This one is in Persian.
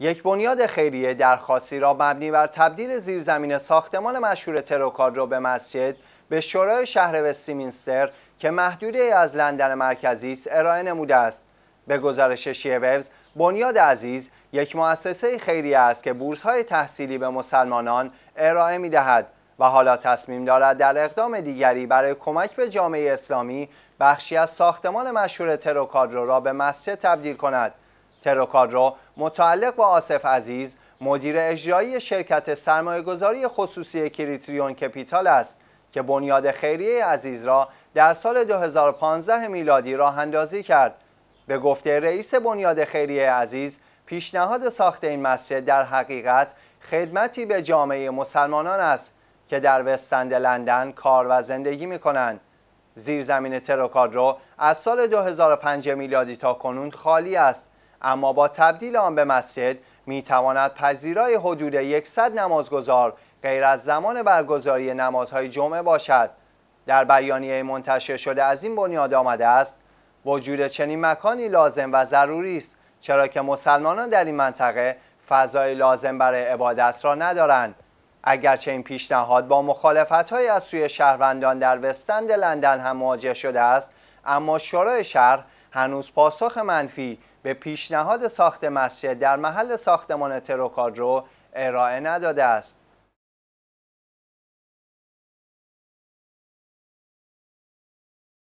یک بنیاد خیریه درخواستی را مبنی بر تبدیل زیرزمین ساختمان مشهور را به مسجد به شورای شهر وستیمینستر که محدوده از لندن مرکزی است ارائه نموده است به گزارش شیوز بنیاد عزیز یک مؤسسه خیریه است که های تحصیلی به مسلمانان ارائه می دهد و حالا تصمیم دارد در اقدام دیگری برای کمک به جامعه اسلامی بخشی از ساختمان مشهور تروکادرو را به مسجد تبدیل کند تروکادرو را متعلق با آصف عزیز مدیر اجرایی شرکت گذاری خصوصی کریتریون کپیتال است که بنیاد خیریه عزیز را در سال 2015 میلادی راه اندازی کرد به گفته رئیس بنیاد خیریه عزیز پیشنهاد ساخت این مسجد در حقیقت خدمتی به جامعه مسلمانان است که در وستند لندن کار و زندگی می کنند زیرزمین را از سال 2005 میلادی تا کنون خالی است اما با تبدیل آن به مسجد میتواند پذیرای حدود 100 نمازگزار غیر از زمان برگزاری نمازهای جمعه باشد در بیانیه منتشر شده از این بنیاد آمده است وجود چنین مکانی لازم و ضروری است چرا که مسلمانان در این منطقه فضای لازم برای عبادت را ندارند اگرچه این پیشنهاد با مخالفت های از سوی شهروندان در وستند لندن هم مواجه شده است اما شورای شهر هنوز پاسخ منفی به پیشنهاد ساخت مسجد در محل ساختمان تروکادرو ارائه نداده است